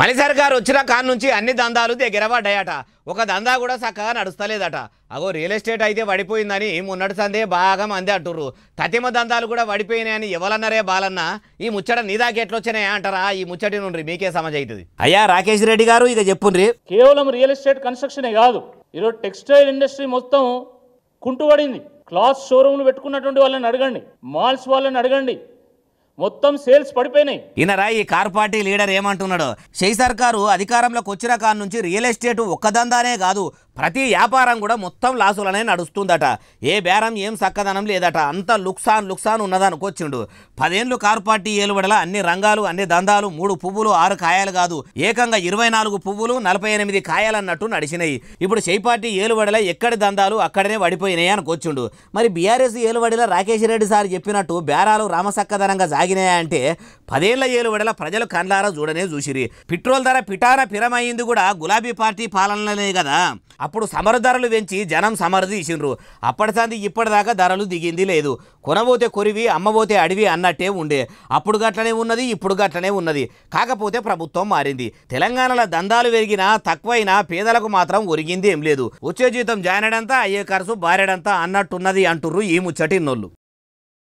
మలిసారి గారు వచ్చిన కాడ నుంచి అన్ని దందాలు దగ్గరపడ్డాయట ఒక దందా కూడా చక్కగా నడుస్తలేదట అగో రియల్ ఎస్టేట్ అయితే పడిపోయిందని మొన్నటి సందే బాగా మంది అంటుర్రు తతిమ దందాలు కూడా పడిపోయినాయని ఎవరన్నారే బాలన్న ఈ ముచ్చట ఎట్లొచ్చినాయా అంటారా ఈ ముచ్చటి నుండి మీకే సమజ్ అవుతుంది అయ్యా రాకేష్ రెడ్డి గారు ఇక చెప్పుండ్రి కేవలం రియల్ ఎస్టేట్ కన్స్ట్రక్షనే కాదు ఈరోజు టెక్స్టైల్ ఇండస్ట్రీ మొత్తం కుంటుపడింది క్లాత్ షోరూమ్లు పెట్టుకున్నటువంటి వాళ్ళని అడగండి మాల్స్ వాళ్ళని అడగండి మొత్తం సేల్స్ పడిపోయినాయి ఈయనరా ఈ కార్ పార్టీ లీడర్ ఏమంటున్నాడు షై సర్కారు అధికారంలోకి వచ్చిన కాడ నుంచి రియల్ ఎస్టేట్ ఒక్కదందానే కాదు ప్రతి వ్యాపారం కూడా మొత్తం లాసులనే నడుస్తుందట ఏ బేరం ఏం చక్కదనం లేదట అంత లుక్సాన్ లుక్సాన్ ఉన్నదనుకొచ్చిండు పదేళ్ళు కార్ పార్టీ ఏలుబడల అన్ని రంగాలు అన్ని దందాలు మూడు పువ్వులు ఆరు కాయలు కాదు ఏకంగా ఇరవై నాలుగు పువ్వులు నలభై ఎనిమిది కాయలన్నట్టు నడిచినాయి ఇప్పుడు షై పార్టీ ఏలుబడల ఎక్కడి దందాలు అక్కడనే పడిపోయినాయి అనుకొచ్చిండు మరి బీఆర్ఎస్ ఏలుబడిలా రాకేష్ రెడ్డి సార్ చెప్పినట్టు బేరాలు రామసక్కదనంగా సాగినాయా అంటే పదేళ్ల వడల ప్రజలు కండ్లారా చూడనే చూసిరి పెట్రోల్ ధర పిటార పిరమయ్యింది కూడా గులాబీ పార్టీ పాలనలనే కదా అప్పుడు సమర ధరలు పెంచి జనం సమరది ఇచ్చిండ్రు అప్పటిసంది ఇప్పటిదాకా ధరలు దిగింది లేదు కొనబోతే కొరివి అమ్మబోతే అడివి అన్నట్టే ఉండే అప్పుడు గట్లనే ఉన్నది ఇప్పుడు గట్లనే ఉన్నది కాకపోతే ప్రభుత్వం మారింది తెలంగాణలో దందాలు పెరిగినా తక్కువైనా పేదలకు మాత్రం ఒరిగింది ఏం లేదు వచ్చే జీతం జాయినడంతా అయ్యే ఖర్చు బారెడంతా అన్నట్టున్నది అంటుర్రు ఈ ముచ్చటిన్నోళ్ళు